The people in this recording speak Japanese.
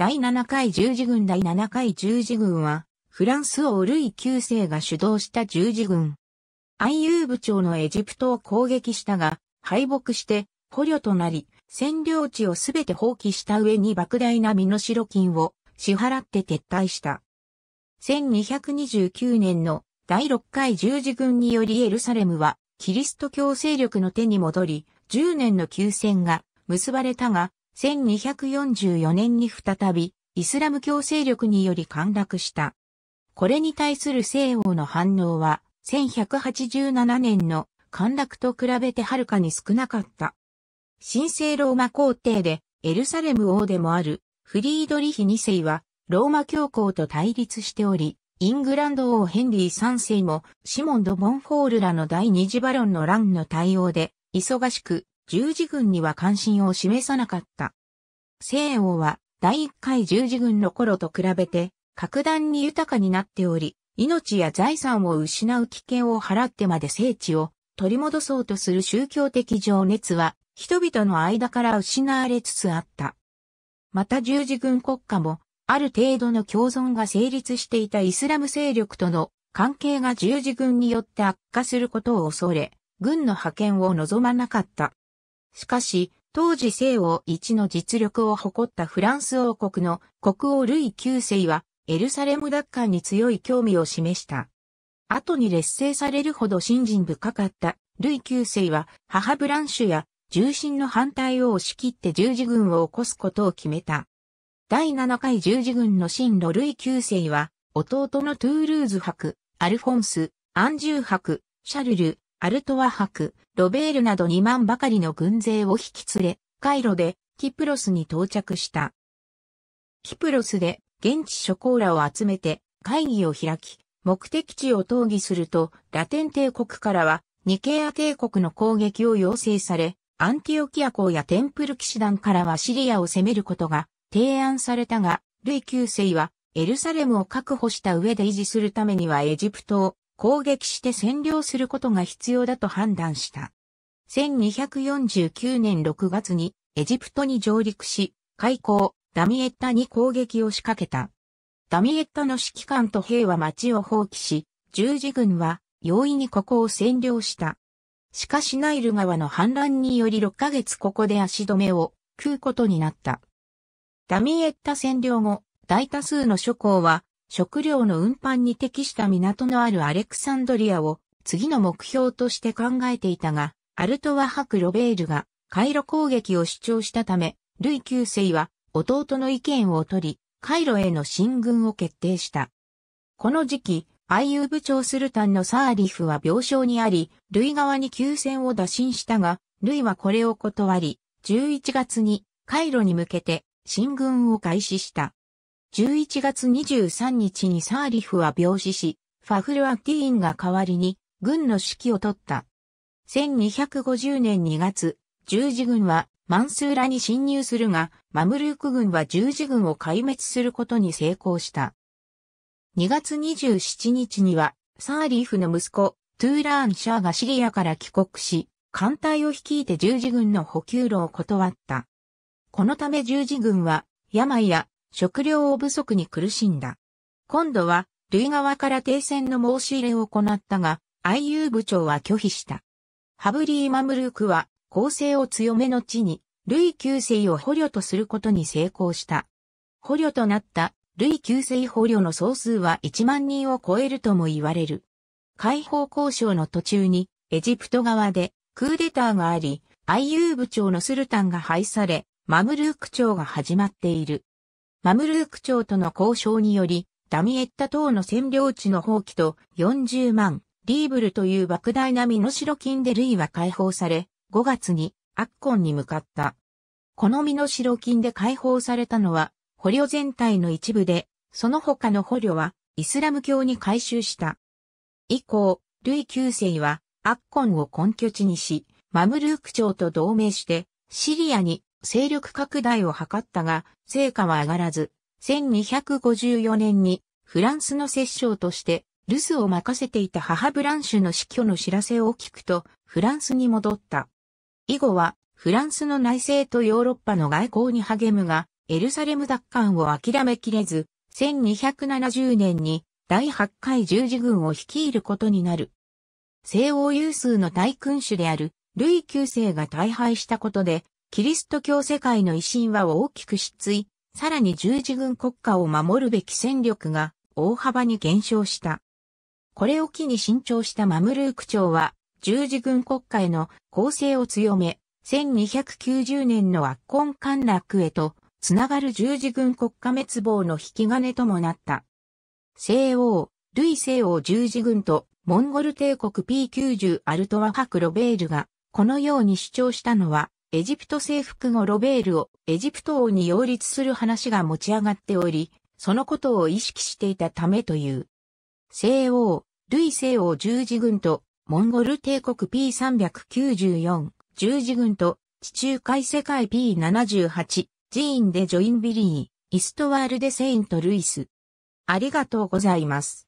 第7回十字軍第7回十字軍は、フランス王ルイ旧世が主導した十字軍。暗遊部長のエジプトを攻撃したが、敗北して捕虜となり、占領地をすべて放棄した上に莫大な身代金を支払って撤退した。1229年の第6回十字軍によりエルサレムはキリスト教勢力の手に戻り、10年の休戦が結ばれたが、1244年に再び、イスラム教勢力により陥落した。これに対する西欧の反応は、1187年の陥落と比べてはるかに少なかった。神聖ローマ皇帝でエルサレム王でもあるフリードリヒ2世はローマ教皇と対立しており、イングランド王ヘンリー3世もシモン・ド・ボンフォールらの第二次バロンの乱の対応で忙しく十字軍には関心を示さなかった。西欧は第一回十字軍の頃と比べて格段に豊かになっており、命や財産を失う危険を払ってまで聖地を取り戻そうとする宗教的情熱は人々の間から失われつつあった。また十字軍国家もある程度の共存が成立していたイスラム勢力との関係が十字軍によって悪化することを恐れ、軍の派遣を望まなかった。しかし、当時西欧一の実力を誇ったフランス王国の国王ルイ9世はエルサレム奪還に強い興味を示した。後に劣勢されるほど信心深かったルイ9世は母ブランシュや重心の反対を押し切って十字軍を起こすことを決めた。第7回十字軍の進路ルイ9世は弟のトゥールーズ博、アルフォンス、アンジュー博、シャルル、アルトワ博、ロベールなど2万ばかりの軍勢を引き連れ、カイロでキプロスに到着した。キプロスで現地諸侯らを集めて会議を開き、目的地を討議すると、ラテン帝国からはニケア帝国の攻撃を要請され、アンティオキア公やテンプル騎士団からはシリアを攻めることが提案されたが、ルイ9世はエルサレムを確保した上で維持するためにはエジプトを攻撃して占領することが必要だと判断した。1249年6月にエジプトに上陸し、開港、ダミエッタに攻撃を仕掛けた。ダミエッタの指揮官と兵は町を放棄し、十字軍は容易にここを占領した。しかしナイル川の反乱により6ヶ月ここで足止めを食うことになった。ダミエッタ占領後、大多数の諸侯は食料の運搬に適した港のあるアレクサンドリアを次の目標として考えていたが、アルトワ博ロベールがカイロ攻撃を主張したため、ルイ9世は弟の意見を取り、カイロへの進軍を決定した。この時期、愛遊部長スルタンのサーリフは病床にあり、ルイ側に休戦を打診したが、ルイはこれを断り、11月にカイロに向けて進軍を開始した。11月23日にサーリフは病死し、ファフルアティーンが代わりに軍の指揮を取った。1250年2月、十字軍はマンスーラに侵入するが、マムルーク軍は十字軍を壊滅することに成功した。2月27日には、サーリーフの息子、トゥーラーン・シャーがシリアから帰国し、艦隊を率いて十字軍の補給路を断った。このため十字軍は、病や食料を不足に苦しんだ。今度は、ルイ側から停戦の申し入れを行ったが、IU 部長は拒否した。ハブリー・マムルークは、攻勢を強めの地に、ルイ9世を捕虜とすることに成功した。捕虜となった、ルイ9世捕虜の総数は1万人を超えるとも言われる。解放交渉の途中に、エジプト側で、クーデターがあり、IU 部長のスルタンが廃され、マムルーク長が始まっている。マムルーク朝との交渉により、ダミエッタ等の占領地の放棄と40万リーブルという莫大な身代金でルイは解放され、5月にアッコンに向かった。この身代金で解放されたのは、捕虜全体の一部で、その他の捕虜はイスラム教に改修した。以降、ルイ9世はアッコンを根拠地にし、マムルーク朝と同盟して、シリアに勢力拡大を図ったが、成果は上がらず、1254年にフランスの摂政として留守を任せていた母ブランシュの死去の知らせを聞くと、フランスに戻った。以後は、フランスの内政とヨーロッパの外交に励むが、エルサレム奪還を諦めきれず、1270年に第8回十字軍を率いることになる。西欧有数の大君主である、ルイ9世が大敗したことで、キリスト教世界の維新は大きく失墜、さらに十字軍国家を守るべき戦力が大幅に減少した。これを機に新調したマムルーク朝は、十字軍国家への攻勢を強め、1290年の圧根陥落へと、つながる十字軍国家滅亡の引き金ともなった。西欧、ルイ西欧十字軍とモンゴル帝国 P90 アルトワハクロベールがこのように主張したのはエジプト征服後ロベールをエジプト王に擁立する話が持ち上がっており、そのことを意識していたためという。西欧、イ西欧十字軍とモンゴル帝国 P394 十字軍と地中海世界 P78 寺院でジョインビリー、イストワールデセイントルイス。ありがとうございます。